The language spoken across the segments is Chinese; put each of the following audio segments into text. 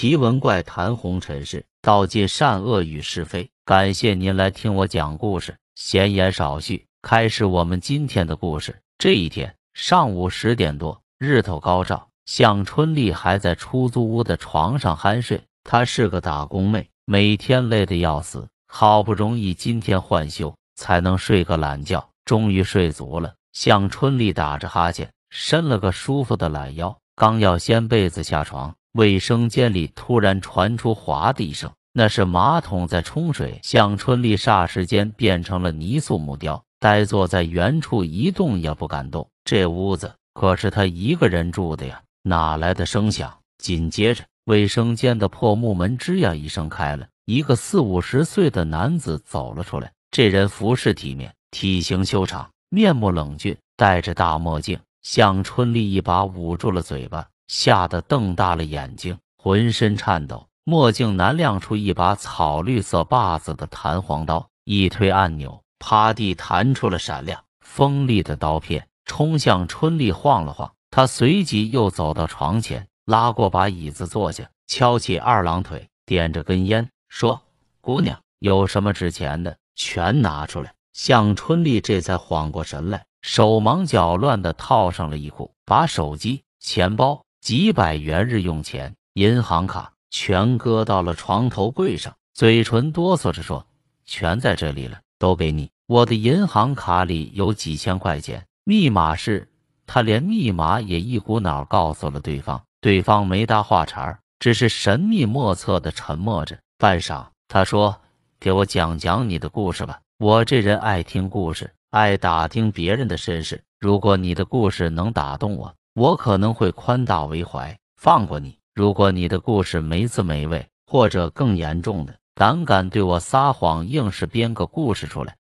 奇闻怪谈，红尘事，道尽善恶与是非。感谢您来听我讲故事。闲言少叙，开始我们今天的故事。这一天上午十点多，日头高照，向春丽还在出租屋的床上酣睡。她是个打工妹，每天累得要死，好不容易今天换休，才能睡个懒觉。终于睡足了，向春丽打着哈欠，伸了个舒服的懒腰，刚要掀被子下床。卫生间里突然传出“哗”的一声，那是马桶在冲水。向春丽霎时间变成了泥塑木雕，呆坐在原处，一动也不敢动。这屋子可是她一个人住的呀，哪来的声响？紧接着，卫生间的破木门吱呀一声开了，一个四五十岁的男子走了出来。这人服饰体面，体型修长，面目冷峻，戴着大墨镜。向春丽一把捂住了嘴巴。吓得瞪大了眼睛，浑身颤抖。墨镜男亮出一把草绿色把子的弹簧刀，一推按钮，趴地弹出了闪亮锋利的刀片，冲向春丽晃了晃。他随即又走到床前，拉过把椅子坐下，翘起二郎腿，点着根烟，说：“姑娘，有什么值钱的，全拿出来。”向春丽这才缓过神来，手忙脚乱地套上了衣裤，把手机、钱包。几百元日用钱，银行卡全搁到了床头柜上，嘴唇哆嗦着说：“全在这里了，都给你。”我的银行卡里有几千块钱，密码是……他连密码也一股脑告诉了对方。对方没搭话茬，只是神秘莫测的沉默着。半晌，他说：“给我讲讲你的故事吧，我这人爱听故事，爱打听别人的身世。如果你的故事能打动我……”我可能会宽大为怀，放过你。如果你的故事没滋没味，或者更严重的，胆敢对我撒谎，硬是编个故事出来。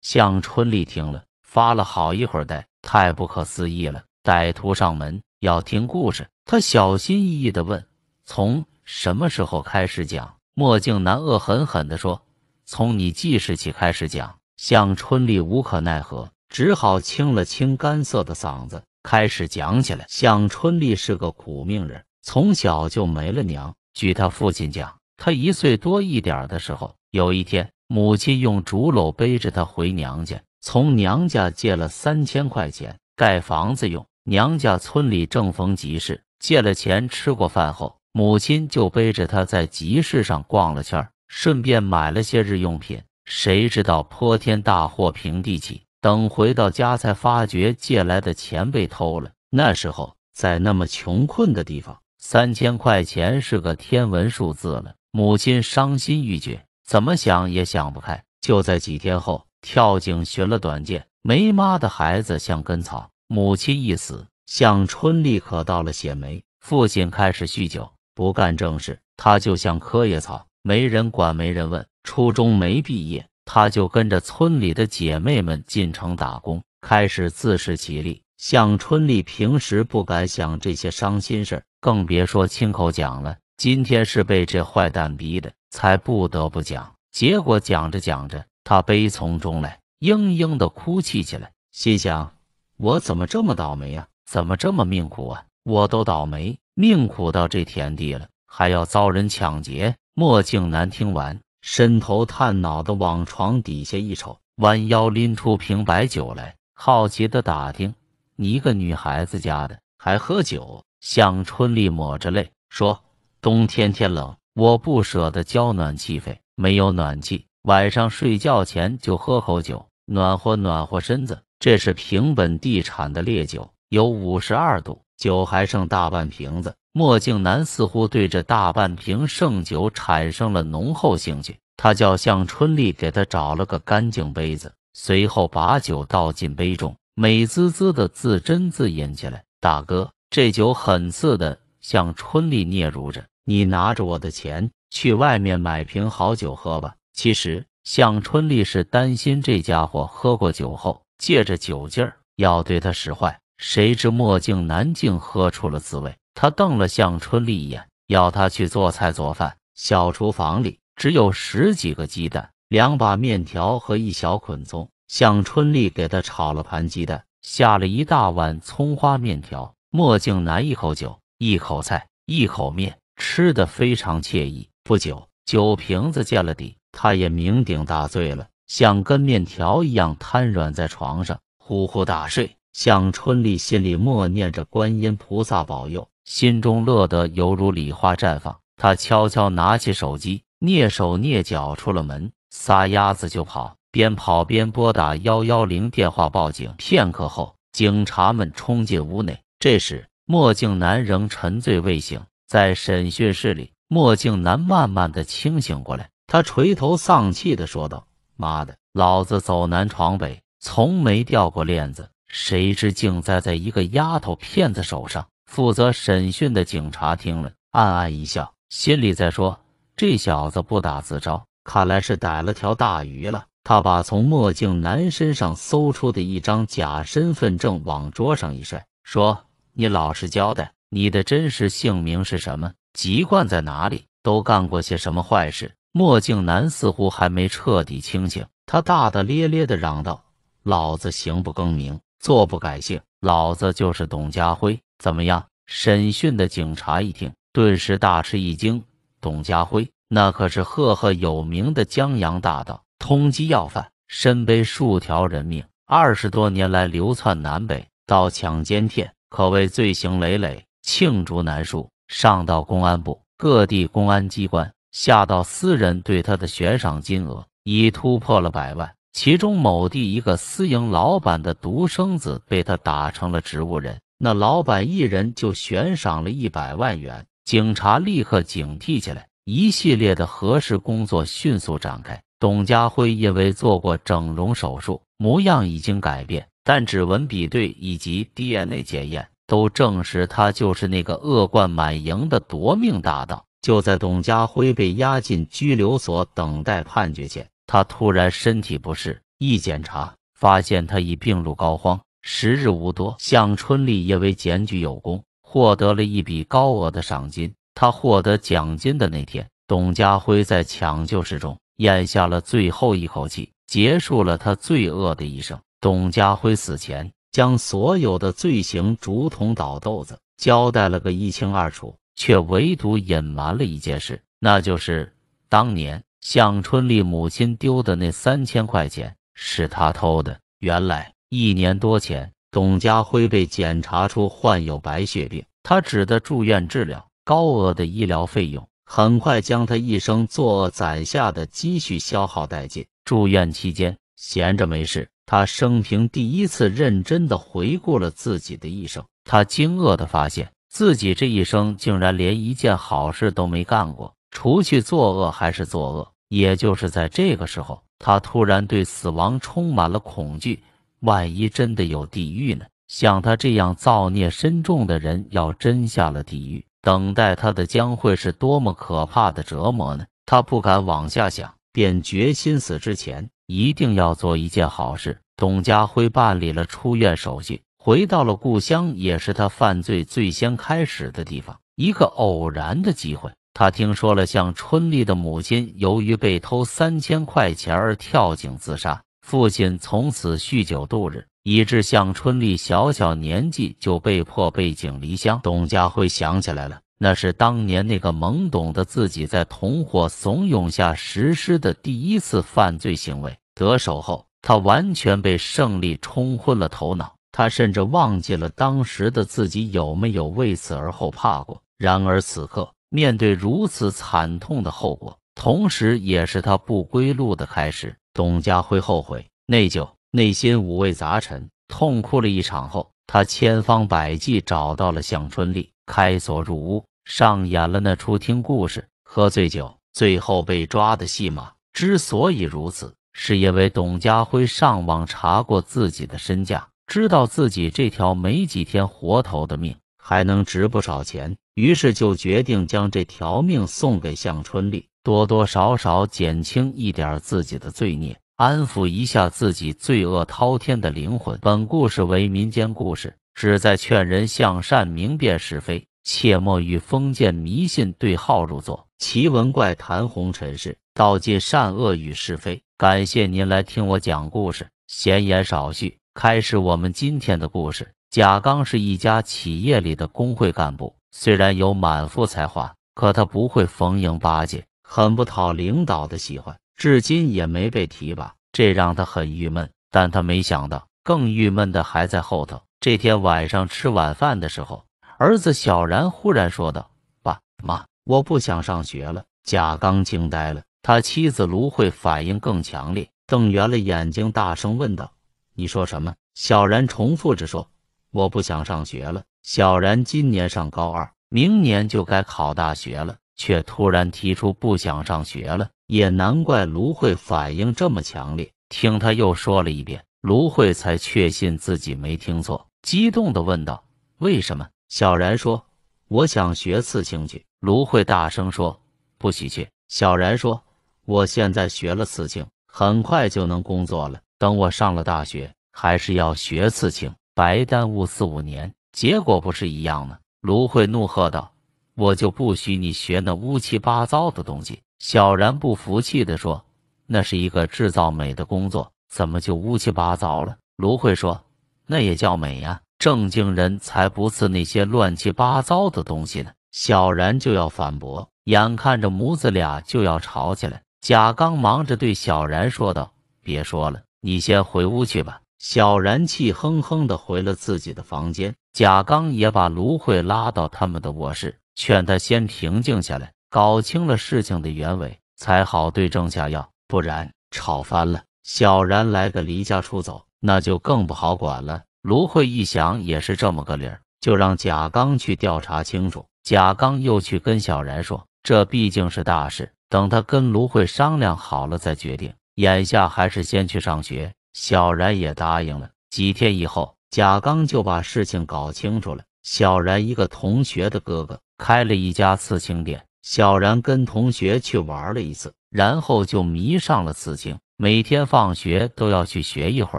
向春丽听了，发了好一会儿呆，太不可思议了！歹徒上门要听故事，他小心翼翼地问：“从什么时候开始讲？”墨镜男恶狠狠地说：“从你记事起开始讲。”向春丽无可奈何，只好清了清干涩的嗓子。开始讲起来，向春丽是个苦命人，从小就没了娘。据他父亲讲，他一岁多一点的时候，有一天，母亲用竹篓背着他回娘家，从娘家借了三千块钱盖房子用。娘家村里正逢集市，借了钱吃过饭后，母亲就背着他在集市上逛了圈，顺便买了些日用品。谁知道泼天大祸平地起。等回到家，才发觉借来的钱被偷了。那时候在那么穷困的地方，三千块钱是个天文数字了。母亲伤心欲绝，怎么想也想不开，就在几天后跳井寻了短见。没妈的孩子像根草，母亲一死，向春立刻到了血霉。父亲开始酗酒，不干正事，他就像棵野草，没人管，没人问。初中没毕业。她就跟着村里的姐妹们进城打工，开始自食其力。向春丽平时不敢想这些伤心事，更别说亲口讲了。今天是被这坏蛋逼的，才不得不讲。结果讲着讲着，她悲从中来，嘤嘤的哭泣起来，心想：我怎么这么倒霉啊？怎么这么命苦啊？我都倒霉，命苦到这田地了，还要遭人抢劫。墨镜男听完。伸头探脑的往床底下一瞅，弯腰拎出瓶白酒来，好奇的打听：“你一个女孩子家的，还喝酒？”向春丽抹着泪说：“冬天天冷，我不舍得交暖气费，没有暖气，晚上睡觉前就喝口酒，暖和暖和身子。这是平本地产的烈酒，有五十二度。”酒还剩大半瓶子，墨镜男似乎对这大半瓶剩酒产生了浓厚兴趣。他叫向春丽给他找了个干净杯子，随后把酒倒进杯中，美滋滋的自斟自饮起来。大哥，这酒很次的，向春丽嗫嚅着：“你拿着我的钱去外面买瓶好酒喝吧。”其实，向春丽是担心这家伙喝过酒后，借着酒劲儿要对他使坏。谁知墨镜男竟喝出了滋味，他瞪了向春丽一眼，要他去做菜做饭。小厨房里只有十几个鸡蛋、两把面条和一小捆葱。向春丽给他炒了盘鸡蛋，下了一大碗葱花面条。墨镜男一口酒，一口菜，一口面，吃的非常惬意。不久，酒瓶子见了底，他也酩酊大醉了，像根面条一样瘫软在床上，呼呼大睡。向春丽心里默念着“观音菩萨保佑”，心中乐得犹如礼花绽放。她悄悄拿起手机，蹑手蹑脚出了门，撒丫子就跑，边跑边拨打幺幺零电话报警。片刻后，警察们冲进屋内。这时，墨镜男仍沉醉未醒。在审讯室里，墨镜男慢慢的清醒过来，他垂头丧气的说道：“妈的，老子走南闯北，从没掉过链子。”谁知竟栽在一个丫头骗子手上。负责审讯的警察听了，暗暗一笑，心里在说：“这小子不打自招，看来是逮了条大鱼了。”他把从墨镜男身上搜出的一张假身份证往桌上一摔，说：“你老实交代，你的真实姓名是什么？籍贯在哪里？都干过些什么坏事？”墨镜男似乎还没彻底清醒，他大大咧咧地嚷道：“老子行不更名。”坐不改姓，老子就是董家辉。怎么样？审讯的警察一听，顿时大吃一惊。董家辉那可是赫赫有名的江洋大盗、通缉要犯，身背数条人命，二十多年来流窜南北，盗抢奸骗，可谓罪行累累，罄竹难书。上到公安部各地公安机关，下到私人，对他的悬赏金额已突破了百万。其中某地一个私营老板的独生子被他打成了植物人，那老板一人就悬赏了一百万元，警察立刻警惕起来，一系列的核实工作迅速展开。董家辉因为做过整容手术，模样已经改变，但指纹比对以及 DNA 检验都证实他就是那个恶贯满盈的夺命大盗。就在董家辉被押进拘留所等待判决前。他突然身体不适，一检查发现他已病入膏肓，时日无多。向春丽因为检举有功，获得了一笔高额的赏金。他获得奖金的那天，董家辉在抢救室中咽下了最后一口气，结束了他罪恶的一生。董家辉死前将所有的罪行竹筒倒豆子，交代了个一清二楚，却唯独隐瞒了一件事，那就是当年。向春丽母亲丢的那三千块钱是他偷的。原来一年多前，董家辉被检查出患有白血病，他只得住院治疗。高额的医疗费用很快将他一生作恶攒下的积蓄消耗殆尽。住院期间，闲着没事，他生平第一次认真地回顾了自己的一生。他惊愕地发现自己这一生竟然连一件好事都没干过，除去作恶还是作恶。也就是在这个时候，他突然对死亡充满了恐惧。万一真的有地狱呢？像他这样造孽深重的人，要真下了地狱，等待他的将会是多么可怕的折磨呢？他不敢往下想，便决心死之前一定要做一件好事。董家辉办理了出院手续，回到了故乡，也是他犯罪最先开始的地方。一个偶然的机会。他听说了向春丽的母亲由于被偷三千块钱而跳井自杀，父亲从此酗酒度日，以致向春丽小小年纪就被迫背井离乡。董家辉想起来了，那是当年那个懵懂的自己在同伙怂恿下实施的第一次犯罪行为。得手后，他完全被胜利冲昏了头脑，他甚至忘记了当时的自己有没有为此而后怕过。然而此刻。面对如此惨痛的后果，同时也是他不归路的开始。董家辉后悔、内疚，内心五味杂陈，痛哭了一场后，他千方百计找到了向春丽，开锁入屋，上演了那出听故事、喝醉酒，最后被抓的戏码。之所以如此，是因为董家辉上网查过自己的身价，知道自己这条没几天活头的命。还能值不少钱，于是就决定将这条命送给向春丽，多多少少减轻一点自己的罪孽，安抚一下自己罪恶滔天的灵魂。本故事为民间故事，旨在劝人向善，明辨是非，切莫与封建迷信对号入座。奇闻怪谈，红尘事，道尽善恶与是非。感谢您来听我讲故事。闲言少叙，开始我们今天的故事。贾刚是一家企业里的工会干部，虽然有满腹才华，可他不会逢迎巴结，很不讨领导的喜欢，至今也没被提拔，这让他很郁闷。但他没想到，更郁闷的还在后头。这天晚上吃晚饭的时候，儿子小然忽然说道：“爸妈，我不想上学了。”贾刚惊呆了，他妻子卢慧反应更强烈，瞪圆了眼睛，大声问道：“你说什么？”小然重复着说。我不想上学了。小然今年上高二，明年就该考大学了，却突然提出不想上学了，也难怪芦荟反应这么强烈。听他又说了一遍，芦荟才确信自己没听错，激动地问道：“为什么？”小然说：“我想学刺青去。”芦荟大声说：“不许去！”小然说：“我现在学了刺青，很快就能工作了。等我上了大学，还是要学刺青。”白耽误四五年，结果不是一样吗？芦荟怒喝道：“我就不许你学那乌七八糟的东西！”小然不服气地说：“那是一个制造美的工作，怎么就乌七八糟了？”芦荟说：“那也叫美呀，正经人才不次那些乱七八糟的东西呢。”小然就要反驳，眼看着母子俩就要吵起来，贾刚忙着对小然说道：“别说了，你先回屋去吧。”小然气哼哼地回了自己的房间，贾刚也把芦荟拉到他们的卧室，劝他先平静下来，搞清了事情的原委才好对症下药，不然吵翻了，小然来个离家出走，那就更不好管了。芦荟一想也是这么个理儿，就让贾刚去调查清楚。贾刚又去跟小然说，这毕竟是大事，等他跟芦荟商量好了再决定，眼下还是先去上学。小然也答应了。几天以后，贾刚就把事情搞清楚了。小然一个同学的哥哥开了一家刺青店，小然跟同学去玩了一次，然后就迷上了刺青，每天放学都要去学一会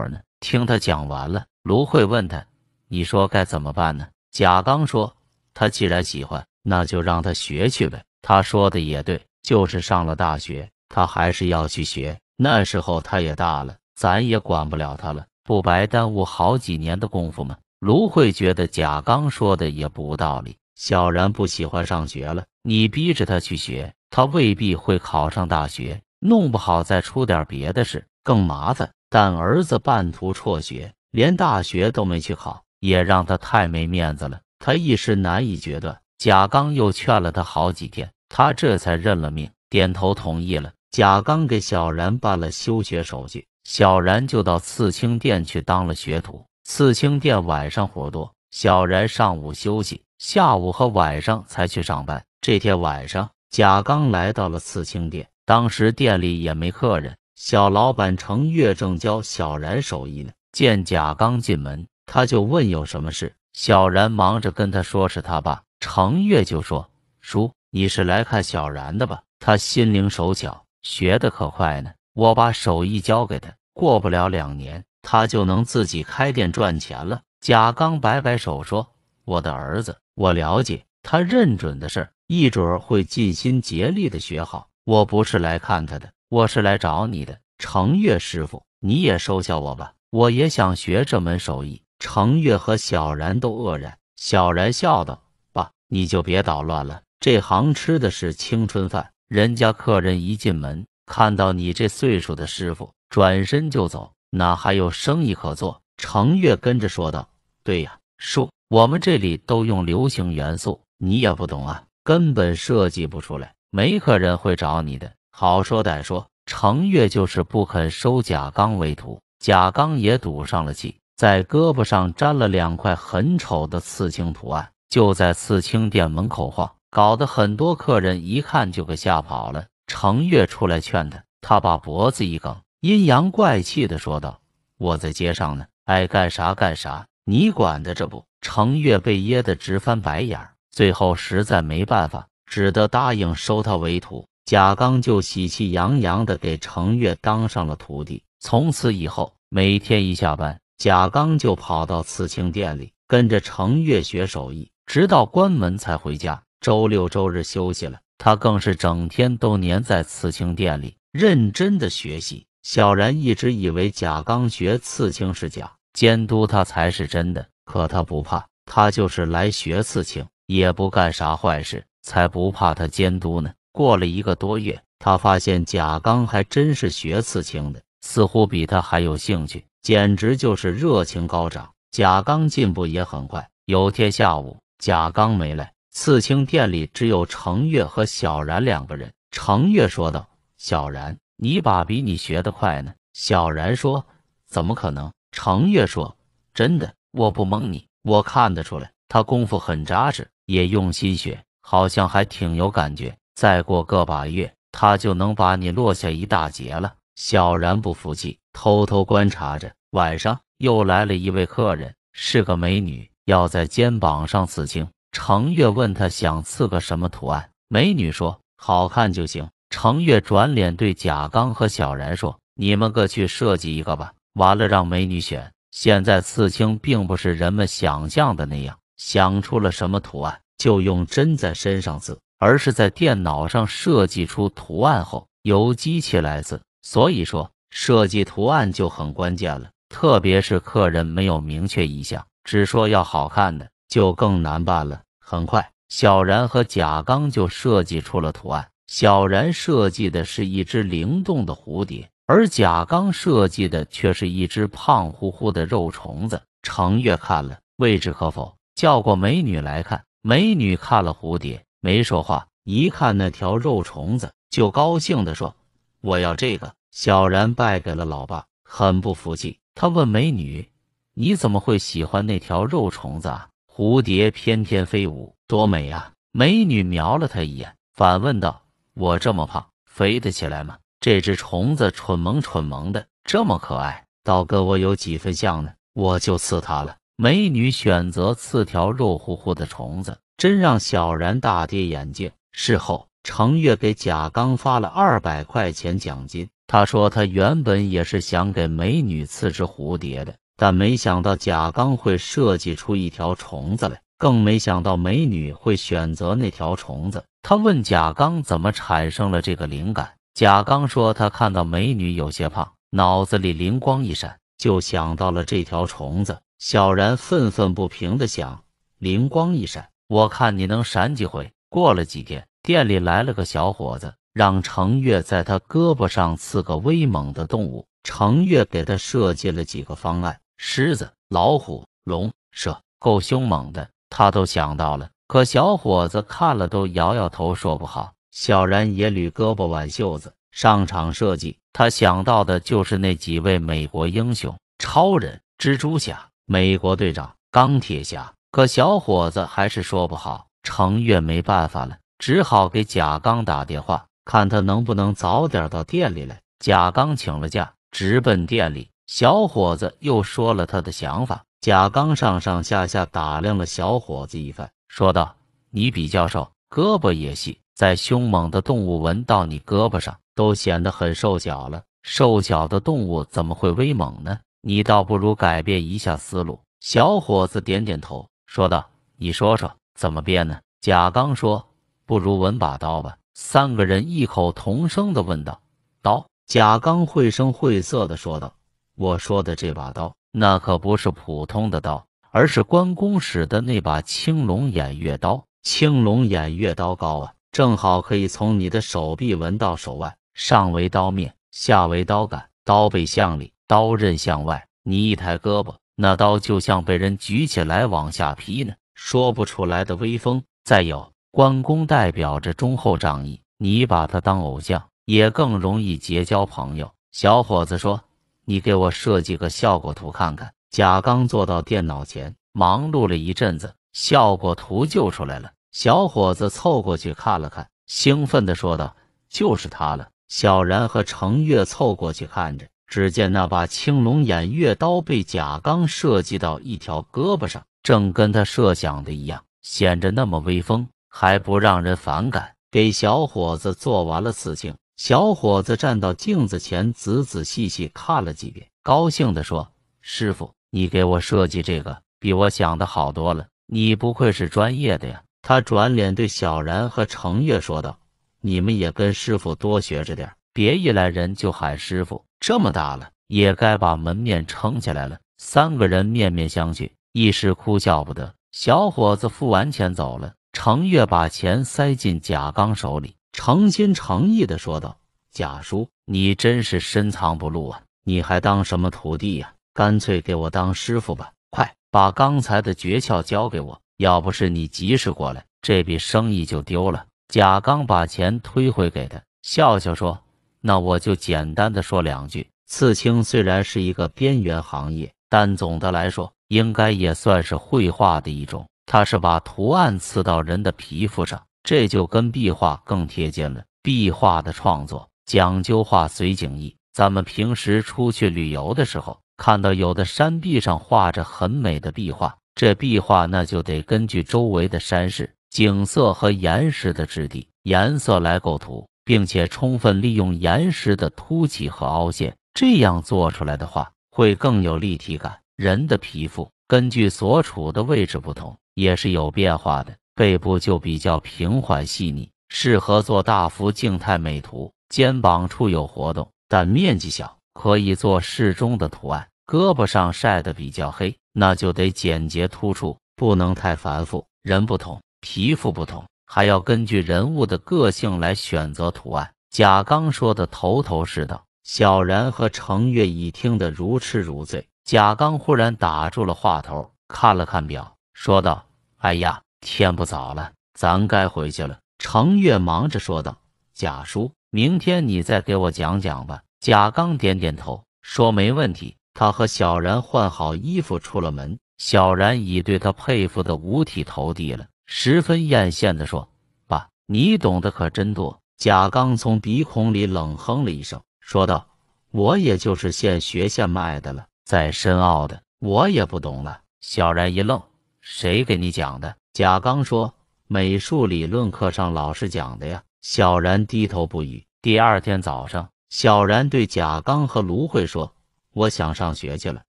儿呢。听他讲完了，卢慧问他：“你说该怎么办呢？”贾刚说：“他既然喜欢，那就让他学去呗。”他说的也对，就是上了大学，他还是要去学。那时候他也大了。咱也管不了他了，不白耽误好几年的功夫吗？卢慧觉得贾刚说的也不无道理。小然不喜欢上学了，你逼着他去学，他未必会考上大学，弄不好再出点别的事，更麻烦。但儿子半途辍学，连大学都没去考，也让他太没面子了。他一时难以决断。贾刚又劝了他好几天，他这才认了命，点头同意了。贾刚给小然办了休学手续。小然就到刺青店去当了学徒。刺青店晚上活多，小然上午休息，下午和晚上才去上班。这天晚上，贾刚来到了刺青店，当时店里也没客人。小老板程越正教小然手艺呢，见贾刚进门，他就问有什么事。小然忙着跟他说是他爸程越就说：“叔，你是来看小然的吧？他心灵手巧，学得可快呢。”我把手艺教给他，过不了两年，他就能自己开店赚钱了。贾刚摆摆手说：“我的儿子，我了解他认准的事儿，一准儿会尽心竭力的学好。”我不是来看他的，我是来找你的，程越师傅，你也收下我吧，我也想学这门手艺。程越和小然都愕然，小然笑道：“爸，你就别捣乱了，这行吃的是青春饭，人家客人一进门。”看到你这岁数的师傅转身就走，哪还有生意可做？程越跟着说道：“对呀，叔，我们这里都用流行元素，你也不懂啊，根本设计不出来，没客人会找你的。”好说歹说，程越就是不肯收贾刚为徒。贾刚也赌上了气，在胳膊上粘了两块很丑的刺青图案，就在刺青店门口晃，搞得很多客人一看就给吓跑了。程越出来劝他，他把脖子一梗，阴阳怪气的说道：“我在街上呢，爱干啥干啥，你管得着不？”程越被噎得直翻白眼，最后实在没办法，只得答应收他为徒。贾刚就喜气洋洋的给程越当上了徒弟。从此以后，每天一下班，贾刚就跑到刺青店里，跟着程越学手艺，直到关门才回家。周六周日休息了。他更是整天都黏在刺青店里，认真的学习。小然一直以为贾刚学刺青是假，监督他才是真的。可他不怕，他就是来学刺青，也不干啥坏事，才不怕他监督呢。过了一个多月，他发现贾刚还真是学刺青的，似乎比他还有兴趣，简直就是热情高涨。贾刚进步也很快。有天下午，贾刚没来。刺青店里只有程月和小然两个人。程月说道：“小然，你爸比你学得快呢。”小然说：“怎么可能？”程月说：“真的，我不蒙你，我看得出来，他功夫很扎实，也用心学，好像还挺有感觉。再过个把月，他就能把你落下一大截了。”小然不服气，偷偷观察着。晚上又来了一位客人，是个美女，要在肩膀上刺青。程越问他想刺个什么图案，美女说好看就行。程越转脸对贾刚和小然说：“你们个去设计一个吧，完了让美女选。”现在刺青并不是人们想象的那样，想出了什么图案就用针在身上刺，而是在电脑上设计出图案后由机器来刺。所以说，设计图案就很关键了，特别是客人没有明确意向，只说要好看的，就更难办了。很快，小然和贾刚就设计出了图案。小然设计的是一只灵动的蝴蝶，而贾刚设计的却是一只胖乎乎的肉虫子。程月看了，未置可否，叫过美女来看。美女看了蝴蝶，没说话；一看那条肉虫子，就高兴地说：“我要这个。”小然败给了老爸，很不服气。他问美女：“你怎么会喜欢那条肉虫子啊？”蝴蝶翩翩飞舞，多美啊！美女瞄了他一眼，反问道：“我这么胖，飞得起来吗？”这只虫子蠢萌蠢萌的，这么可爱，倒跟我有几分像呢。我就刺它了。美女选择刺条肉乎乎的虫子，真让小然大跌眼镜。事后，程月给贾刚发了二百块钱奖金。他说，他原本也是想给美女刺只蝴蝶的。但没想到贾刚会设计出一条虫子来，更没想到美女会选择那条虫子。他问贾刚怎么产生了这个灵感。贾刚说他看到美女有些胖，脑子里灵光一闪，就想到了这条虫子。小然愤愤不平地想：灵光一闪，我看你能闪几回。过了几天，店里来了个小伙子，让程月在他胳膊上刺个威猛的动物。程月给他设计了几个方案。狮子、老虎、龙、蛇，够凶猛的，他都想到了。可小伙子看了都摇摇头，说不好。小然也捋胳膊挽袖子，上场设计。他想到的就是那几位美国英雄：超人、蜘蛛侠、美国队长、钢铁侠。可小伙子还是说不好。程越没办法了，只好给贾刚打电话，看他能不能早点到店里来。贾刚请了假，直奔店里。小伙子又说了他的想法。贾刚上上下下打量了小伙子一番，说道：“你比较瘦，胳膊也细，在凶猛的动物闻到你胳膊上，都显得很瘦小了。瘦小的动物怎么会威猛呢？你倒不如改变一下思路。”小伙子点点头，说道：“你说说怎么变呢？”贾刚说：“不如纹把刀吧。”三个人异口同声地问道：“刀？”贾刚绘声绘色地说道。我说的这把刀，那可不是普通的刀，而是关公使的那把青龙偃月刀。青龙偃月刀高啊，正好可以从你的手臂纹到手腕上。为刀面，下为刀杆，刀背向里，刀刃向外。你一抬胳膊，那刀就像被人举起来往下劈呢，说不出来的威风。再有，关公代表着忠厚仗义，你把他当偶像，也更容易结交朋友。小伙子说。你给我设计个效果图看看。贾刚坐到电脑前，忙碌了一阵子，效果图就出来了。小伙子凑过去看了看，兴奋地说道：“就是他了。”小然和程越凑过去看着，只见那把青龙偃月刀被贾刚设计到一条胳膊上，正跟他设想的一样，显着那么威风，还不让人反感。给小伙子做完了刺青。小伙子站到镜子前，仔仔细细看了几遍，高兴地说：“师傅，你给我设计这个，比我想的好多了。你不愧是专业的呀。”他转脸对小然和程越说道：“你们也跟师傅多学着点，别一来人就喊师傅。这么大了，也该把门面撑起来了。”三个人面面相觑，一时哭笑不得。小伙子付完钱走了。程越把钱塞进贾刚手里。诚心诚意地说道：“贾叔，你真是深藏不露啊！你还当什么徒弟呀？干脆给我当师傅吧！快把刚才的诀窍交给我。要不是你及时过来，这笔生意就丢了。”贾刚把钱退回给他，笑笑说：“那我就简单的说两句。刺青虽然是一个边缘行业，但总的来说，应该也算是绘画的一种。它是把图案刺到人的皮肤上。”这就跟壁画更贴近了。壁画的创作讲究画随景意。咱们平时出去旅游的时候，看到有的山壁上画着很美的壁画，这壁画那就得根据周围的山势、景色和岩石的质地、颜色来构图，并且充分利用岩石的凸起和凹陷，这样做出来的话会更有立体感。人的皮肤根据所处的位置不同，也是有变化的。背部就比较平缓细腻，适合做大幅静态美图。肩膀处有活动，但面积小，可以做适中的图案。胳膊上晒得比较黑，那就得简洁突出，不能太繁复。人不同，皮肤不同，还要根据人物的个性来选择图案。贾刚说的头头是道，小然和程越已听得如痴如醉。贾刚忽然打住了话头，看了看表，说道：“哎呀。”天不早了，咱该回去了。”程越忙着说道。“贾叔，明天你再给我讲讲吧。”贾刚点点头，说：“没问题。”他和小然换好衣服出了门。小然已对他佩服的五体投地了，十分艳羡的说：“爸，你懂的可真多。”贾刚从鼻孔里冷哼了一声，说道：“我也就是现学现卖的了，再深奥的我也不懂了。”小然一愣：“谁给你讲的？”贾刚说：“美术理论课上老师讲的呀。”小然低头不语。第二天早上，小然对贾刚和芦荟说：“我想上学去了。”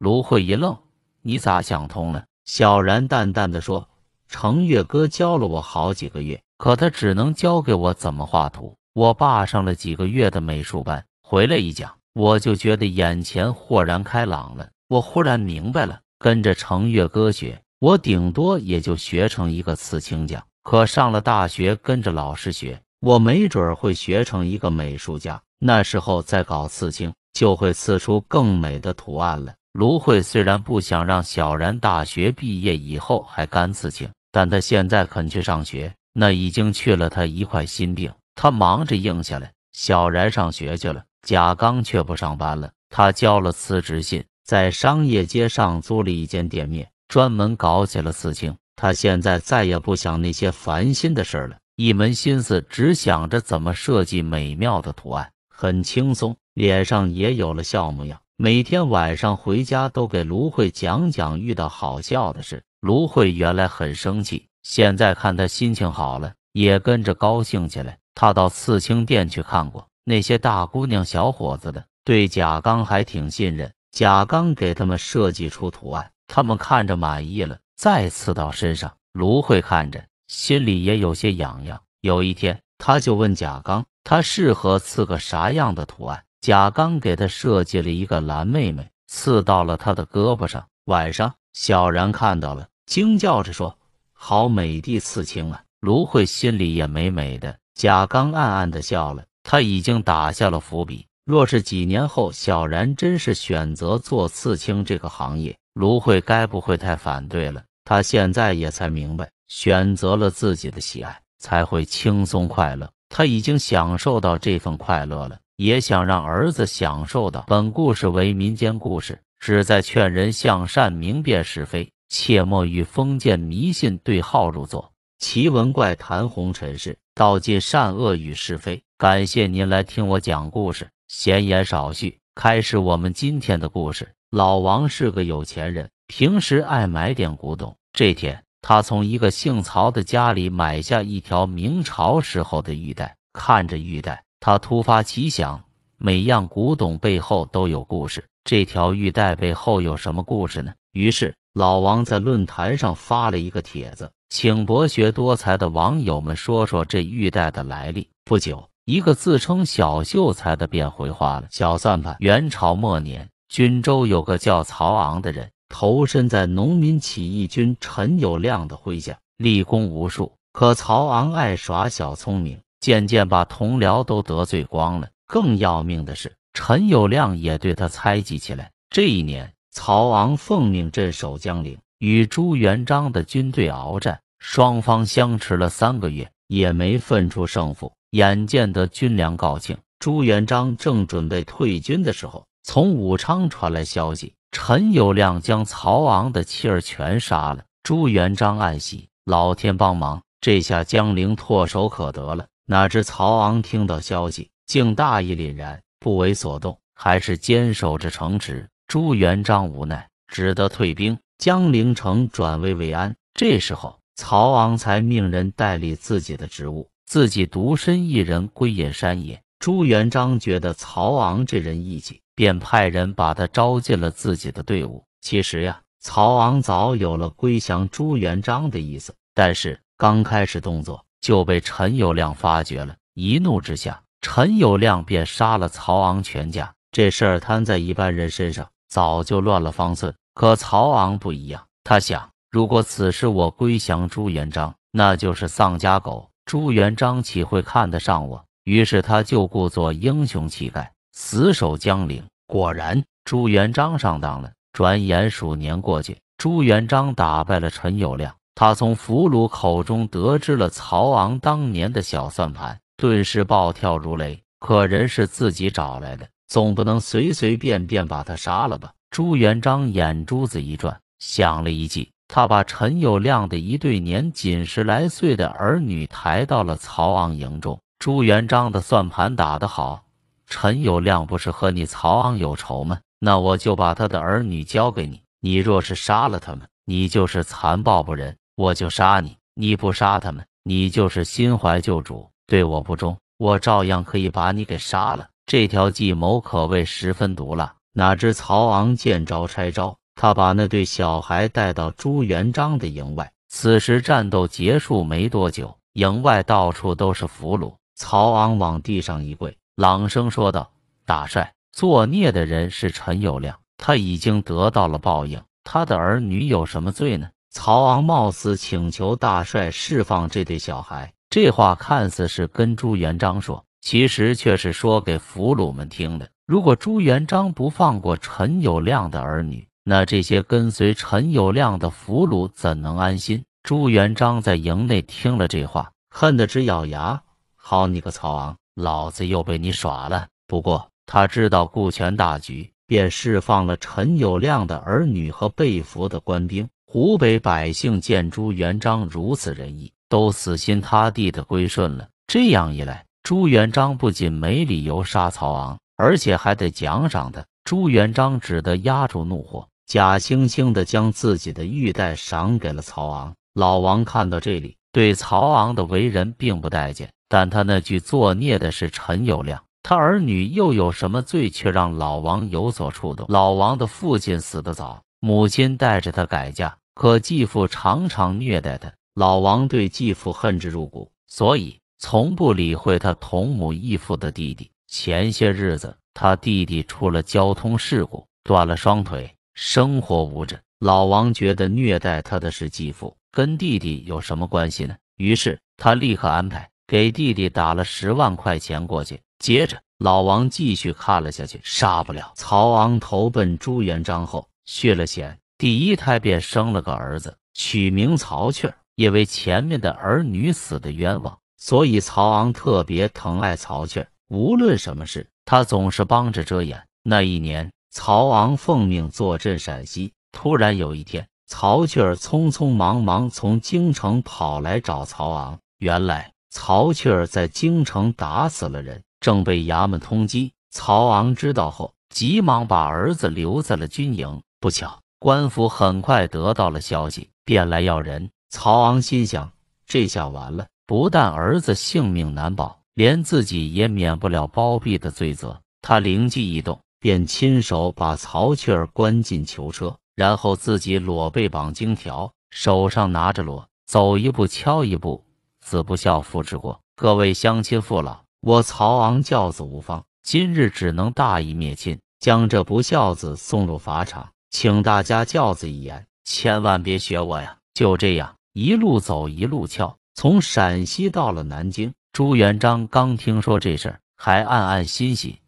芦荟一愣：“你咋想通了？”小然淡淡的说：“程月哥教了我好几个月，可他只能教给我怎么画图。我爸上了几个月的美术班，回来一讲，我就觉得眼前豁然开朗了。我忽然明白了，跟着程月哥学。”我顶多也就学成一个刺青家，可上了大学跟着老师学，我没准儿会学成一个美术家。那时候再搞刺青，就会刺出更美的图案了。卢慧虽然不想让小然大学毕业以后还干刺青，但他现在肯去上学，那已经去了他一块心病。他忙着应下来，小然上学去了，贾刚却不上班了。他交了辞职信，在商业街上租了一间店面。专门搞起了刺青，他现在再也不想那些烦心的事了，一门心思只想着怎么设计美妙的图案，很轻松，脸上也有了笑模样。每天晚上回家都给芦荟讲讲遇到好笑的事。芦荟原来很生气，现在看他心情好了，也跟着高兴起来。他到刺青店去看过那些大姑娘小伙子的，对贾刚还挺信任。贾刚给他们设计出图案。他们看着满意了，再刺到身上。芦荟看着心里也有些痒痒。有一天，他就问贾刚，他适合刺个啥样的图案？贾刚给他设计了一个蓝妹妹，刺到了他的胳膊上。晚上，小然看到了，惊叫着说：“好美的刺青啊！”芦荟心里也美美的。贾刚暗暗的笑了，他已经打下了伏笔。若是几年后，小然真是选择做刺青这个行业。芦荟该不会太反对了。他现在也才明白，选择了自己的喜爱，才会轻松快乐。他已经享受到这份快乐了，也想让儿子享受到。本故事为民间故事，旨在劝人向善，明辨是非，切莫与封建迷信对号入座。奇闻怪谈，红尘事，道尽善恶与是非。感谢您来听我讲故事，闲言少叙。开始我们今天的故事。老王是个有钱人，平时爱买点古董。这天，他从一个姓曹的家里买下一条明朝时候的玉带。看着玉带，他突发奇想：每样古董背后都有故事，这条玉带背后有什么故事呢？于是，老王在论坛上发了一个帖子，请博学多才的网友们说说这玉带的来历。不久，一个自称小秀才的便回话了：“小算盘。元朝末年，军州有个叫曹昂的人，投身在农民起义军陈友谅的麾下，立功无数。可曹昂爱耍小聪明，渐渐把同僚都得罪光了。更要命的是，陈友谅也对他猜忌起来。这一年，曹昂奉命镇守江陵，与朱元璋的军队鏖战，双方相持了三个月，也没分出胜负。”眼见得军粮告罄，朱元璋正准备退军的时候，从武昌传来消息，陈友谅将曹昂的妻儿全杀了。朱元璋暗喜，老天帮忙，这下江陵唾手可得了。哪知曹昂听到消息，竟大义凛然，不为所动，还是坚守着城池。朱元璋无奈，只得退兵，江陵城转危为安。这时候，曹昂才命人代理自己的职务。自己独身一人归隐山野。朱元璋觉得曹昂这人义气，便派人把他招进了自己的队伍。其实呀，曹昂早有了归降朱元璋的意思，但是刚开始动作就被陈友谅发觉了。一怒之下，陈友谅便杀了曹昂全家。这事儿摊在一般人身上，早就乱了方寸。可曹昂不一样，他想，如果此时我归降朱元璋，那就是丧家狗。朱元璋岂会看得上我？于是他就故作英雄气概，死守江陵。果然，朱元璋上当了。转眼数年过去，朱元璋打败了陈友谅，他从俘虏口中得知了曹昂当年的小算盘，顿时暴跳如雷。可人是自己找来的，总不能随随便便把他杀了吧？朱元璋眼珠子一转，想了一计。他把陈友谅的一对年仅十来岁的儿女抬到了曹昂营中。朱元璋的算盘打得好，陈友谅不是和你曹昂有仇吗？那我就把他的儿女交给你。你若是杀了他们，你就是残暴不仁，我就杀你；你不杀他们，你就是心怀旧主，对我不忠，我照样可以把你给杀了。这条计谋可谓十分毒辣。哪知曹昂见招拆招。他把那对小孩带到朱元璋的营外。此时战斗结束没多久，营外到处都是俘虏。曹昂往地上一跪，朗声说道：“大帅，作孽的人是陈友谅，他已经得到了报应。他的儿女有什么罪呢？”曹昂冒死请求大帅释放这对小孩。这话看似是跟朱元璋说，其实却是说给俘虏们听的。如果朱元璋不放过陈友谅的儿女，那这些跟随陈友谅的俘虏怎能安心？朱元璋在营内听了这话，恨得直咬牙：“好你个曹昂，老子又被你耍了！”不过他知道顾全大局，便释放了陈友谅的儿女和被俘的官兵。湖北百姓见朱元璋如此仁义，都死心塌地的归顺了。这样一来，朱元璋不仅没理由杀曹昂，而且还得奖赏他。朱元璋只得压住怒火。假惺惺地将自己的玉带赏给了曹昂。老王看到这里，对曹昂的为人并不待见，但他那句“作孽的是陈友谅，他儿女又有什么罪”却让老王有所触动。老王的父亲死得早，母亲带着他改嫁，可继父常常虐待他。老王对继父恨之入骨，所以从不理会他同母异父的弟弟。前些日子，他弟弟出了交通事故，断了双腿。生活无着，老王觉得虐待他的是继父，跟弟弟有什么关系呢？于是他立刻安排给弟弟打了十万块钱过去。接着，老王继续看了下去，杀不了。曹昂投奔朱元璋后续了弦，第一胎便生了个儿子，取名曹雀。因为前面的儿女死的冤枉，所以曹昂特别疼爱曹雀。无论什么事，他总是帮着遮掩。那一年。曹昂奉命坐镇陕西。突然有一天，曹雀儿匆匆忙忙从京城跑来找曹昂。原来，曹雀儿在京城打死了人，正被衙门通缉。曹昂知道后，急忙把儿子留在了军营。不巧，官府很快得到了消息，便来要人。曹昂心想：这下完了，不但儿子性命难保，连自己也免不了包庇的罪责。他灵机一动。便亲手把曹雀儿关进囚车，然后自己裸背绑荆条，手上拿着锣，走一步敲一步。子不孝父之过，各位乡亲父老，我曹昂教子无方，今日只能大义灭亲，将这不孝子送入法场，请大家教子一言，千万别学我呀！就这样，一路走一路敲，从陕西到了南京。朱元璋刚听说这事儿，还暗暗欣喜。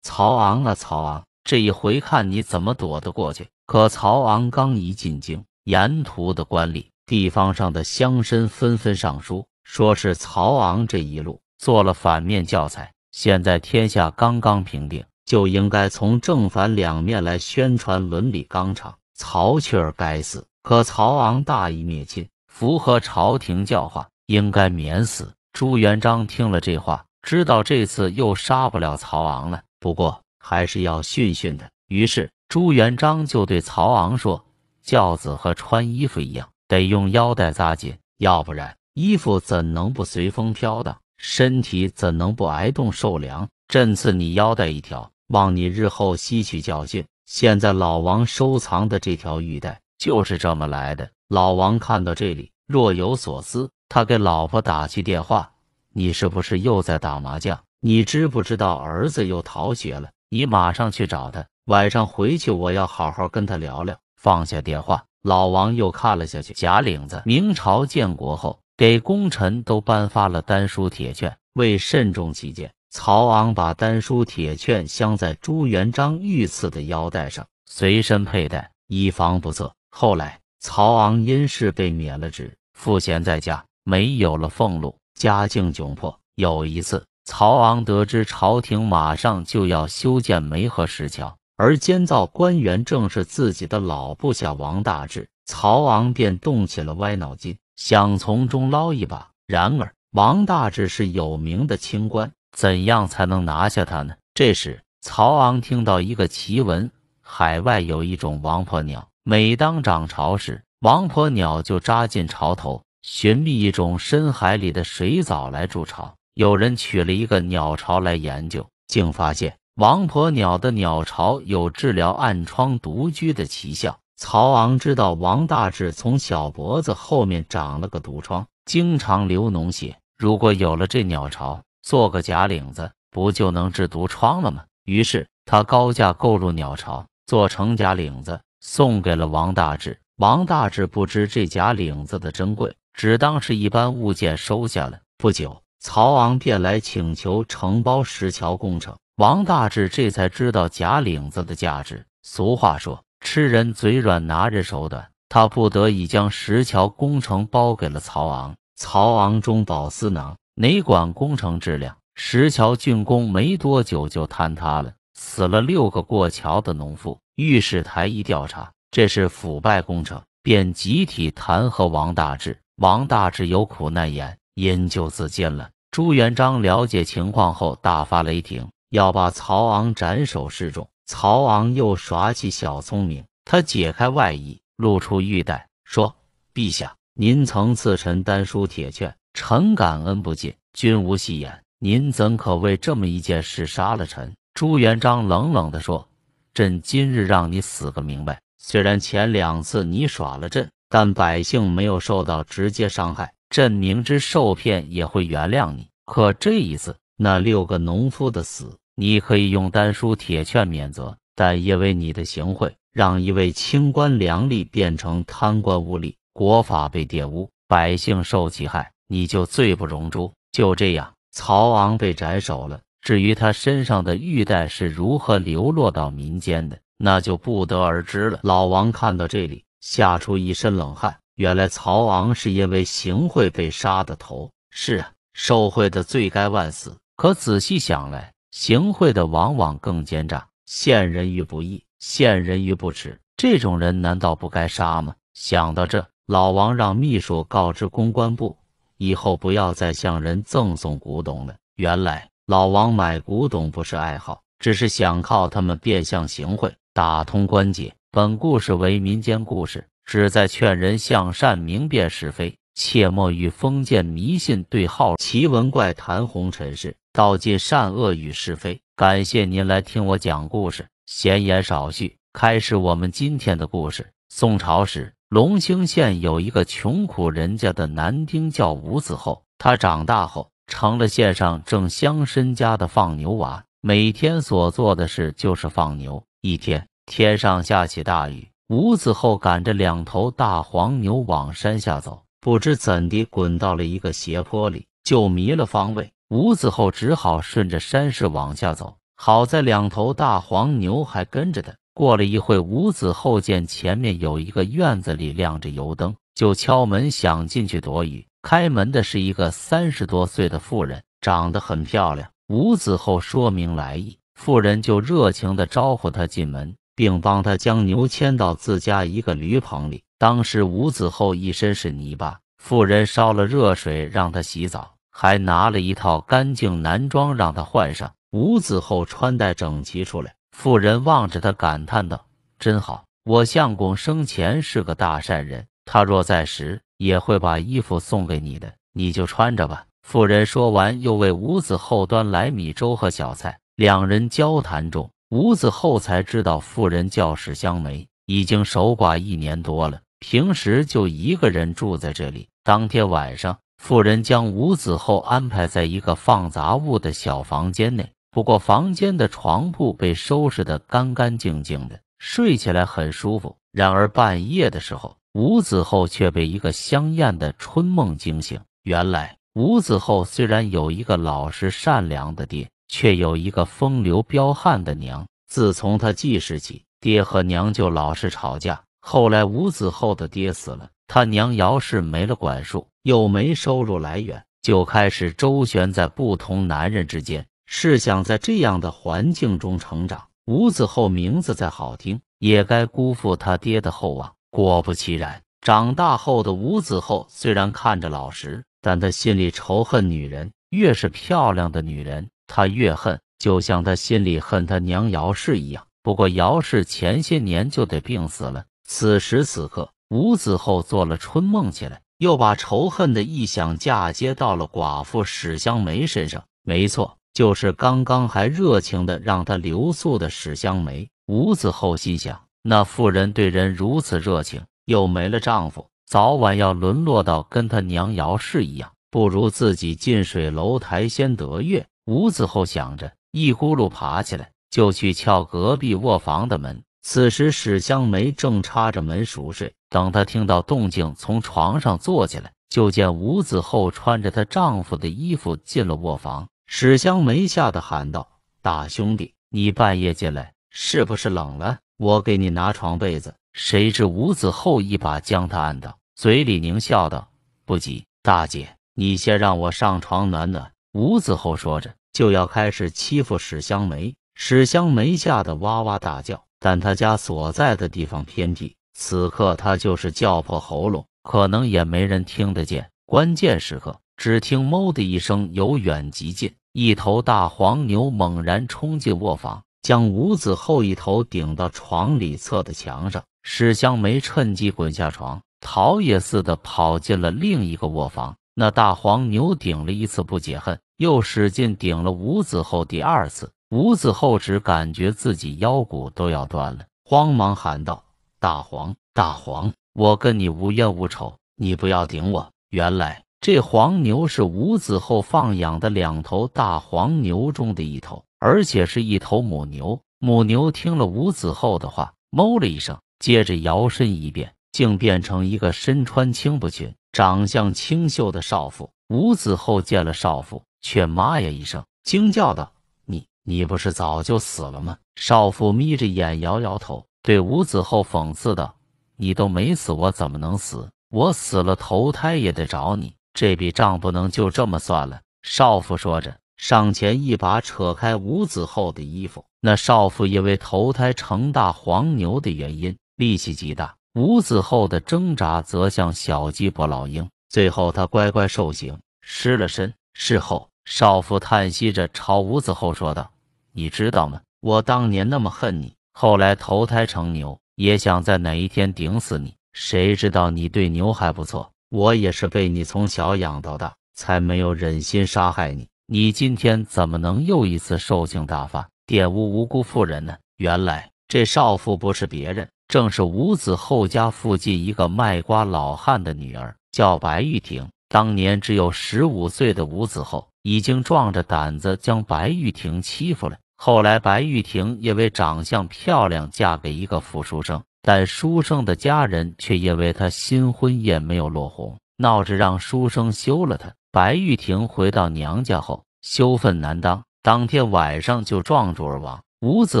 曹昂啊，曹昂，这一回看你怎么躲得过去？可曹昂刚一进京，沿途的官吏、地方上的乡绅纷纷上书，说是曹昂这一路做了反面教材。现在天下刚刚平定，就应该从正反两面来宣传伦理纲常。曹雀儿该死，可曹昂大义灭亲，符合朝廷教化，应该免死。朱元璋听了这话，知道这次又杀不了曹昂了。不过还是要训训的。于是朱元璋就对曹昂说：“轿子和穿衣服一样，得用腰带扎紧，要不然衣服怎能不随风飘荡？身体怎能不挨冻受凉？朕赐你腰带一条，望你日后吸取教训。现在老王收藏的这条玉带就是这么来的。”老王看到这里若有所思，他给老婆打去电话：“你是不是又在打麻将？”你知不知道儿子又逃学了？你马上去找他。晚上回去我要好好跟他聊聊。放下电话，老王又看了下去。假领子，明朝建国后给功臣都颁发了丹书铁券。为慎重起见，曹昂把丹书铁券镶在朱元璋御赐的腰带上，随身佩戴，以防不测。后来，曹昂因事被免了职，赋闲在家，没有了俸禄，家境窘迫。有一次。曹昂得知朝廷马上就要修建梅河石桥，而监造官员正是自己的老部下王大志，曹昂便动起了歪脑筋，想从中捞一把。然而，王大志是有名的清官，怎样才能拿下他呢？这时，曹昂听到一个奇闻：海外有一种王婆鸟，每当涨潮时，王婆鸟就扎进潮头，寻觅一种深海里的水藻来筑巢。有人取了一个鸟巢来研究，竟发现王婆鸟的鸟巢有治疗暗疮、独居的奇效。曹昂知道王大志从小脖子后面长了个毒疮，经常流脓血，如果有了这鸟巢做个假领子，不就能治毒疮了吗？于是他高价购入鸟巢，做成假领子，送给了王大志。王大志不知这假领子的珍贵，只当是一般物件收下了。不久。曹昂便来请求承包石桥工程，王大志这才知道假领子的价值。俗话说：“吃人嘴软，拿人手短。”他不得已将石桥工程包给了曹昂。曹昂中饱私囊，哪管工程质量？石桥竣工没多久就坍塌了，死了六个过桥的农妇。御史台一调查，这是腐败工程，便集体弹劾王大志。王大志有苦难言。因咎自尽了。朱元璋了解情况后大发雷霆，要把曹昂斩首示众。曹昂又耍起小聪明，他解开外衣，露出玉带，说：“陛下，您曾赐臣丹书铁券，臣感恩不尽。君无戏言，您怎可为这么一件事杀了臣？”朱元璋冷冷地说：“朕今日让你死个明白。虽然前两次你耍了朕，但百姓没有受到直接伤害。”朕明知受骗也会原谅你，可这一次那六个农夫的死，你可以用丹书铁券免责，但因为你的行贿，让一位清官良吏变成贪官污吏，国法被玷污，百姓受其害，你就罪不容诛。就这样，曹昂被斩首了。至于他身上的玉带是如何流落到民间的，那就不得而知了。老王看到这里，吓出一身冷汗。原来曹昂是因为行贿被杀的头。是啊，受贿的罪该万死。可仔细想来，行贿的往往更奸诈，陷人于不义，陷人于不耻。这种人难道不该杀吗？想到这，老王让秘书告知公关部，以后不要再向人赠送古董了。原来老王买古董不是爱好，只是想靠他们变相行贿，打通关节。本故事为民间故事。旨在劝人向善，明辨是非，切莫与封建迷信对号。奇闻怪谈，红尘事，道尽善恶与是非。感谢您来听我讲故事，闲言少叙，开始我们今天的故事。宋朝时，龙兴县有一个穷苦人家的男丁，叫吴子厚。他长大后，成了县上正乡绅家的放牛娃，每天所做的事就是放牛。一天，天上下起大雨。伍子厚赶着两头大黄牛往山下走，不知怎地滚到了一个斜坡里，就迷了方位。伍子厚只好顺着山势往下走，好在两头大黄牛还跟着他。过了一会，伍子厚见前面有一个院子里亮着油灯，就敲门想进去躲雨。开门的是一个三十多岁的妇人，长得很漂亮。伍子厚说明来意，妇人就热情地招呼他进门。并帮他将牛牵到自家一个驴棚里。当时吴子厚一身是泥巴，妇人烧了热水让他洗澡，还拿了一套干净男装让他换上。吴子厚穿戴整齐出来，妇人望着他感叹道：“真好，我相公生前是个大善人，他若在时也会把衣服送给你的，你就穿着吧。”妇人说完，又为吴子厚端来米粥和小菜。两人交谈中。伍子厚才知道，妇人叫史香梅，已经守寡一年多了，平时就一个人住在这里。当天晚上，妇人将伍子厚安排在一个放杂物的小房间内，不过房间的床铺被收拾得干干净净的，睡起来很舒服。然而半夜的时候，吴子厚却被一个香艳的春梦惊醒。原来，吴子厚虽然有一个老实善良的爹。却有一个风流彪悍的娘。自从他记事起，爹和娘就老是吵架。后来无子后的爹死了，他娘姚氏没了管束，又没收入来源，就开始周旋在不同男人之间。试想，在这样的环境中成长，无子后名字再好听，也该辜负他爹的厚望。果不其然，长大后的无子后虽然看着老实，但他心里仇恨女人，越是漂亮的女人。他越恨，就像他心里恨他娘姚氏一样。不过姚氏前些年就得病死了。此时此刻，吴子厚做了春梦起来，又把仇恨的臆想嫁接到了寡妇史香梅身上。没错，就是刚刚还热情的让他留宿的史香梅。吴子厚心想，那妇人对人如此热情，又没了丈夫，早晚要沦落到跟他娘姚氏一样，不如自己近水楼台先得月。吴子厚想着，一咕噜爬起来，就去撬隔壁卧房的门。此时史香梅正插着门熟睡，等她听到动静，从床上坐起来，就见吴子厚穿着她丈夫的衣服进了卧房。史香梅吓得喊道：“大兄弟，你半夜进来，是不是冷了？我给你拿床被子。”谁知吴子厚一把将她按倒，嘴里狞笑道：“不急，大姐，你先让我上床暖暖。”吴子厚说着。就要开始欺负史香梅，史香梅吓得哇哇大叫。但他家所在的地方偏僻，此刻他就是叫破喉咙，可能也没人听得见。关键时刻，只听哞的一声由远及近，一头大黄牛猛然冲进卧房，将五子后一头顶到床里侧的墙上。史香梅趁机滚下床，逃也似的跑进了另一个卧房。那大黄牛顶了一次不解恨。又使劲顶了吴子厚第二次，吴子厚只感觉自己腰骨都要断了，慌忙喊道：“大黄，大黄，我跟你无冤无仇，你不要顶我。”原来这黄牛是吴子厚放养的两头大黄牛中的一头，而且是一头母牛。母牛听了吴子厚的话，哞了一声，接着摇身一变，竟变成一个身穿青布裙、长相清秀的少妇。吴子厚见了少妇，却妈呀一声惊叫道：“你，你不是早就死了吗？”少妇眯着眼摇摇头，对吴子厚讽刺道：“你都没死，我怎么能死？我死了投胎也得找你，这笔账不能就这么算了。”少妇说着，上前一把扯开吴子厚的衣服。那少妇因为投胎成大黄牛的原因，力气极大，吴子厚的挣扎则像小鸡搏老鹰。最后，他乖乖受刑，失了身。事后，少妇叹息着朝吴子厚说道：“你知道吗？我当年那么恨你，后来投胎成牛，也想在哪一天顶死你。谁知道你对牛还不错，我也是被你从小养到大，才没有忍心杀害你。你今天怎么能又一次兽性大发，玷污无辜妇人呢？”原来，这少妇不是别人，正是吴子厚家附近一个卖瓜老汉的女儿。叫白玉婷，当年只有十五岁的吴子厚已经壮着胆子将白玉婷欺负了。后来白玉婷因为长相漂亮，嫁给一个富书生，但书生的家人却因为她新婚夜没有落红，闹着让书生休了她。白玉婷回到娘家后，羞愤难当，当天晚上就撞柱而亡。吴子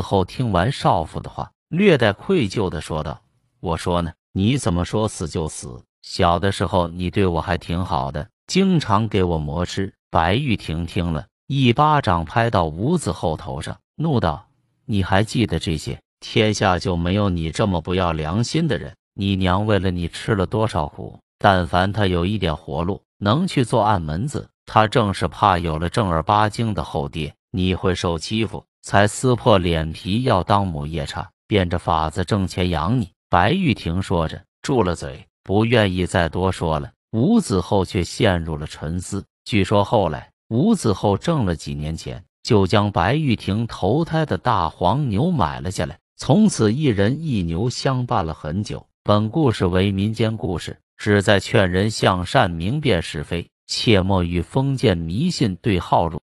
厚听完少妇的话，略带愧疚地说道：“我说呢，你怎么说死就死？”小的时候，你对我还挺好的，经常给我馍吃。白玉婷听了一巴掌拍到吴子后头上，怒道：“你还记得这些？天下就没有你这么不要良心的人！你娘为了你吃了多少苦？但凡他有一点活路，能去做暗门子，他正是怕有了正儿八经的后爹，你会受欺负，才撕破脸皮要当母夜叉，变着法子挣钱养你。”白玉婷说着，住了嘴。不愿意再多说了，伍子厚却陷入了沉思。据说后来伍子厚挣了几年钱，就将白玉亭投胎的大黄牛买了下来，从此一人一牛相伴了很久。本故事为民间故事，旨在劝人向善，明辨是非，切莫与封建迷信对号入。